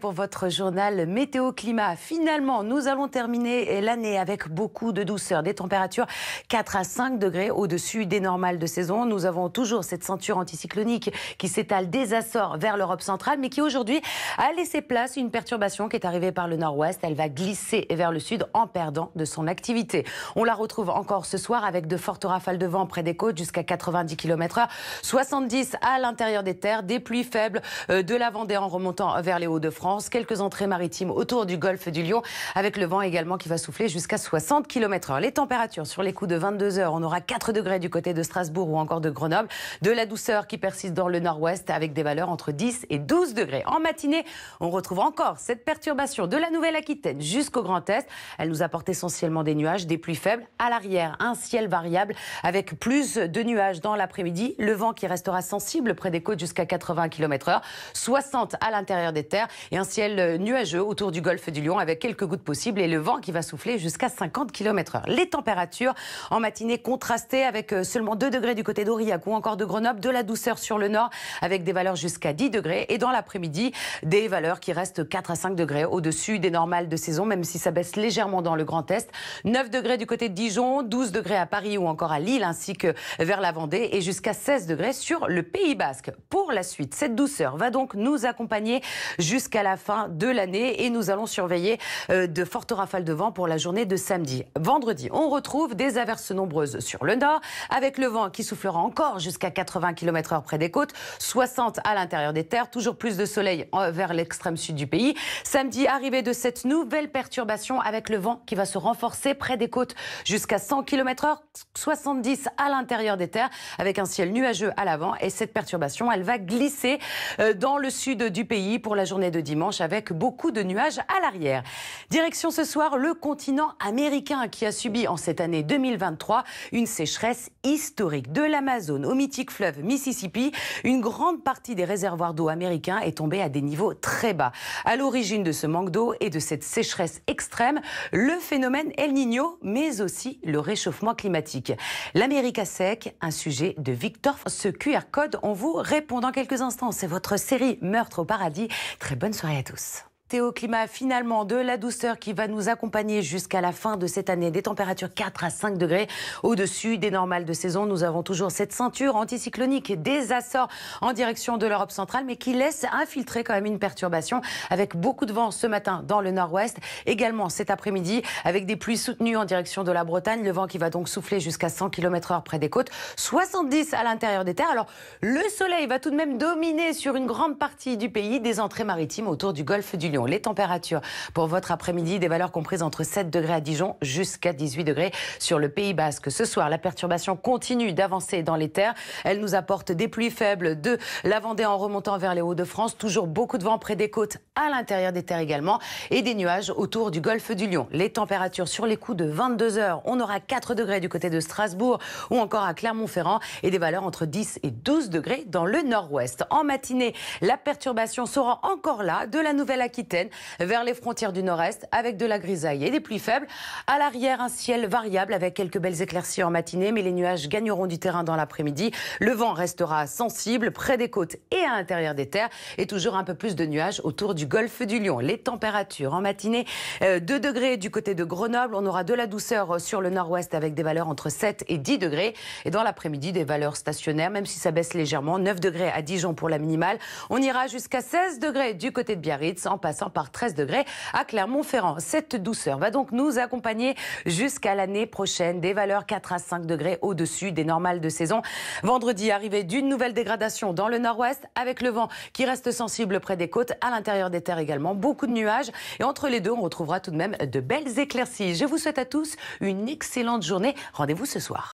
pour votre journal Météo Climat. Finalement, nous allons terminer l'année avec beaucoup de douceur, des températures 4 à 5 degrés au-dessus des normales de saison. Nous avons toujours cette ceinture anticyclonique qui s'étale des Açores vers l'Europe centrale, mais qui aujourd'hui a laissé place à une perturbation qui est arrivée par le nord-ouest. Elle va glisser vers le sud en perdant de son activité. On la retrouve encore ce soir avec de fortes rafales de vent près des côtes jusqu'à 90 km/h, 70 à l'intérieur des terres, des pluies faibles euh, de la Vendée en remontant vers les hauts de France. Quelques entrées maritimes autour du golfe du Lion, avec le vent également qui va souffler jusqu'à 60 km/h. Les températures sur les coups de 22 heures, on aura 4 degrés du côté de Strasbourg ou encore de Grenoble. De la douceur qui persiste dans le nord-ouest avec des valeurs entre 10 et 12 degrés. En matinée, on retrouve encore cette perturbation de la Nouvelle-Aquitaine jusqu'au Grand Est. Elle nous apporte essentiellement des nuages, des pluies faibles. À l'arrière, un ciel variable avec plus de nuages dans l'après-midi. Le vent qui restera sensible près des côtes jusqu'à 80 km/h, 60 à l'intérieur des terres et un ciel euh, nuageux autour du golfe du Lion avec quelques gouttes possibles et le vent qui va souffler jusqu'à 50 km/h. Les températures en matinée contrastées avec euh, seulement 2 degrés du côté d'Aurillac ou encore de Grenoble, de la douceur sur le nord avec des valeurs jusqu'à 10 degrés et dans l'après-midi des valeurs qui restent 4 à 5 degrés au-dessus des normales de saison même si ça baisse légèrement dans le Grand Est. 9 degrés du côté de Dijon, 12 degrés à Paris ou encore à Lille ainsi que vers la Vendée et jusqu'à 16 degrés sur le Pays Basque. Pour la suite, cette douceur va donc nous accompagner jusqu'à la fin de l'année et nous allons surveiller euh, de fortes rafales de vent pour la journée de samedi. Vendredi, on retrouve des averses nombreuses sur le nord avec le vent qui soufflera encore jusqu'à 80 km/h près des côtes, 60 à l'intérieur des terres, toujours plus de soleil euh, vers l'extrême sud du pays. Samedi, arrivée de cette nouvelle perturbation avec le vent qui va se renforcer près des côtes jusqu'à 100 km/h, 70 à l'intérieur des terres avec un ciel nuageux à l'avant et cette perturbation, elle va glisser euh, dans le sud du pays pour la journée de dimanche avec beaucoup de nuages à l'arrière. Direction ce soir le continent américain qui a subi en cette année 2023 une sécheresse historique. De l'Amazone au mythique fleuve Mississippi, une grande partie des réservoirs d'eau américains est tombée à des niveaux très bas. À l'origine de ce manque d'eau et de cette sécheresse extrême, le phénomène El Niño, mais aussi le réchauffement climatique. L'Amérique à sec, un sujet de Victor. Ce QR code, on vous répond dans quelques instants. C'est votre série Meurtre au paradis. Très bonne soirée à tous au climat finalement de la douceur qui va nous accompagner jusqu'à la fin de cette année. Des températures 4 à 5 degrés au-dessus des normales de saison. Nous avons toujours cette ceinture anticyclonique des assorts en direction de l'Europe centrale, mais qui laisse infiltrer quand même une perturbation avec beaucoup de vent ce matin dans le nord-ouest. Également cet après-midi avec des pluies soutenues en direction de la Bretagne. Le vent qui va donc souffler jusqu'à 100 km h près des côtes, 70 à l'intérieur des terres. Alors le soleil va tout de même dominer sur une grande partie du pays des entrées maritimes autour du golfe du Lion les températures pour votre après-midi, des valeurs comprises entre 7 degrés à Dijon jusqu'à 18 degrés sur le Pays Basque. Ce soir, la perturbation continue d'avancer dans les terres. Elle nous apporte des pluies faibles de la Vendée en remontant vers les Hauts-de-France. Toujours beaucoup de vent près des côtes, à l'intérieur des terres également, et des nuages autour du golfe du Lion. Les températures sur les coups de 22 heures, on aura 4 degrés du côté de Strasbourg ou encore à Clermont-Ferrand et des valeurs entre 10 et 12 degrés dans le nord-ouest. En matinée, la perturbation sera encore là de la Nouvelle-Aquitaine vers les frontières du nord-est avec de la grisaille et des pluies faibles. À l'arrière, un ciel variable avec quelques belles éclaircies en matinée, mais les nuages gagneront du terrain dans l'après-midi. Le vent restera sensible près des côtes et à l'intérieur des terres et toujours un peu plus de nuages autour du golfe du Lion. Les températures en matinée, 2 euh, degrés du côté de Grenoble. On aura de la douceur sur le nord-ouest avec des valeurs entre 7 et 10 degrés. Et dans l'après-midi, des valeurs stationnaires, même si ça baisse légèrement. 9 degrés à Dijon pour la minimale. On ira jusqu'à 16 degrés du côté de Biarritz en passant passant par 13 degrés à Clermont-Ferrand. Cette douceur va donc nous accompagner jusqu'à l'année prochaine. Des valeurs 4 à 5 degrés au-dessus des normales de saison. Vendredi, arrivée d'une nouvelle dégradation dans le nord-ouest avec le vent qui reste sensible près des côtes, à l'intérieur des terres également. Beaucoup de nuages. Et entre les deux, on retrouvera tout de même de belles éclaircies. Je vous souhaite à tous une excellente journée. Rendez-vous ce soir.